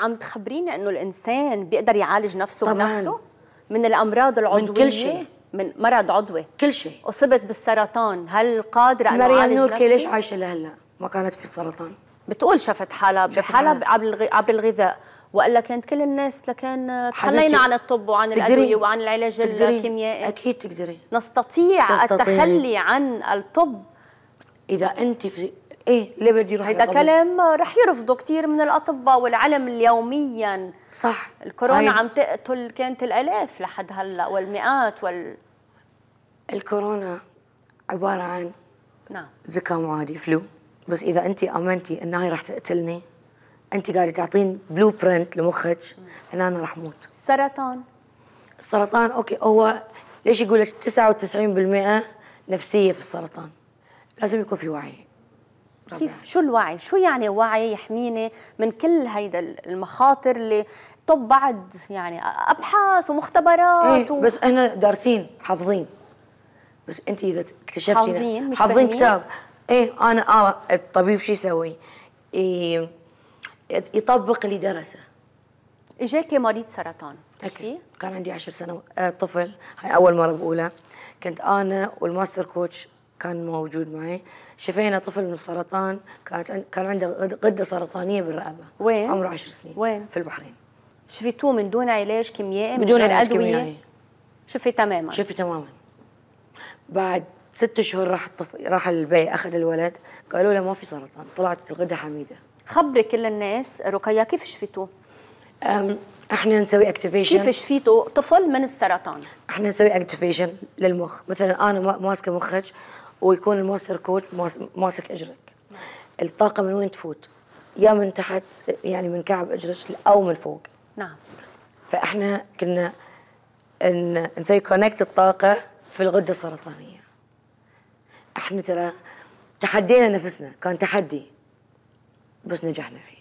عم تخبرينا انه الانسان بيقدر يعالج نفسه طبعاً. بنفسه من الامراض العضويه من كل شيء من مرض عضوي كل شيء اصبت بالسرطان هل قادره انه اعالج نوركي مريم ليش عايشه لهلا ما كانت في سرطان بتقول شفت حالها بحلب عبر الغذاء والا كانت كل الناس لكان تخلينا عن الطب وعن الادويه وعن العلاج تقدري. الكيميائي اكيد تقدري نستطيع تستطيع. التخلي عن الطب اذا انت في ايه ليه بدي يروح هيدا كلام رح يرفضه كثير من الاطباء والعلم اليوميا صح الكورونا عم تقتل كانت الالاف لحد هلا والمئات وال الكورونا عباره عن نعم زكام عادي فلو بس اذا انت امنتي انها رح تقتلني انت قاعده تعطين بلو برنت لمخك ان انا رح موت سرطان السرطان اوكي هو ليش يقول لك 99% نفسيه في السرطان لازم يكون في وعي كيف شو الوعي شو يعني وعي يحميني من كل هيدا المخاطر اللي طب بعد يعني ابحاث ومختبرات ايه و... بس احنا دارسين حافظين بس انت اذا اكتشفتي حافظين مش حافظين كتاب ايه انا آه الطبيب شو يسوي؟ إيه يطبق اللي درسه اجاكي مريض سرطان تشفيه؟ كان عندي 10 سنوات آه، طفل هاي اول مره بقولها كنت انا والماستر كوتش كان موجود معي شفينا طفل من السرطان كانت كان عنده غده سرطانيه بالرقبه وين عمره 10 سنين وين في البحرين شفيتوه من دون علاج كيميائي بدون علاج كيميائي شفي تماما شفي تماما بعد ست شهور راح الطف... راح البي اخذ الولد قالوا له ما في سرطان طلعت الغده حميده خبري كل الناس رقيه كيف شفيتوه؟ احنا نسوي اكتيفيشن كيف شفيتوا طفل من السرطان؟ احنا نسوي اكتيفيشن للمخ مثلا انا ماسكه مخك ويكون الماستر كوتش ماسك اجرك الطاقه من وين تفوت يا من تحت يعني من كعب اجرك او من فوق نعم فاحنا كنا ان نسوي كونكت الطاقه في الغده السرطانيه احنا ترى تحدينا نفسنا كان تحدي بس نجحنا فيه